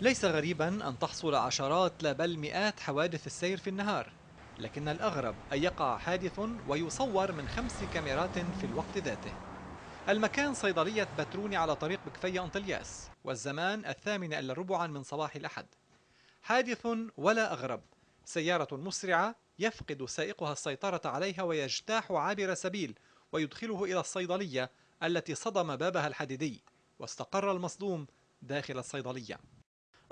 ليس غريبا أن تحصل عشرات لا بل مئات حوادث السير في النهار لكن الأغرب أن يقع حادث ويصور من خمس كاميرات في الوقت ذاته المكان صيدلية بتروني على طريق بكفية أنطلياس والزمان الثامنة إلا ربعا من صباح الأحد حادث ولا أغرب سيارة مسرعة يفقد سائقها السيطرة عليها ويجتاح عابر سبيل ويدخله إلى الصيدلية التي صدم بابها الحديدي واستقر المصدوم داخل الصيدلية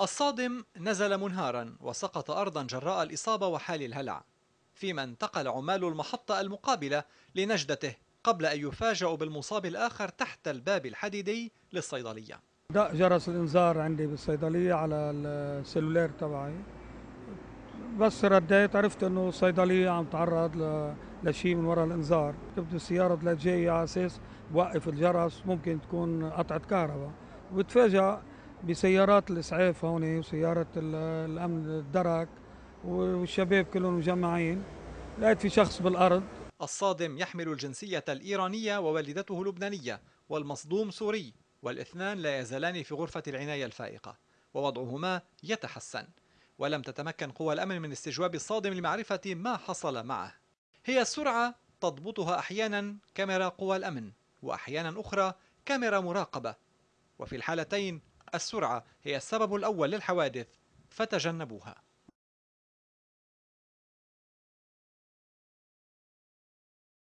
الصادم نزل منهارا وسقط أرضا جراء الإصابة وحال الهلع فيما انتقل عمال المحطة المقابلة لنجدته قبل أن يفاجأوا بالمصاب الآخر تحت الباب الحديدي للصيدلية جرس الإنذار عندي بالصيدلية على السلولار تبعي بس رديت عرفت انه الصيدليه عم تعرض لشيء من وراء الانذار جبت السياره طلعت جايه على اساس بوقف الجرس ممكن تكون قطعه كهرباء وبتفاجئ بسيارات الاسعاف هون وسياره الامن الدرك والشباب كلهم مجمعين لقيت في شخص بالارض الصادم يحمل الجنسيه الايرانيه ووالدته لبنانيه والمصدوم سوري والاثنان لا يزالان في غرفه العنايه الفائقه ووضعهما يتحسن ولم تتمكن قوى الامن من استجواب الصادم لمعرفه ما حصل معه هي السرعه تضبطها احيانا كاميرا قوى الامن واحيانا اخرى كاميرا مراقبه وفي الحالتين السرعة هي السبب الأول للحوادث فتجنبوها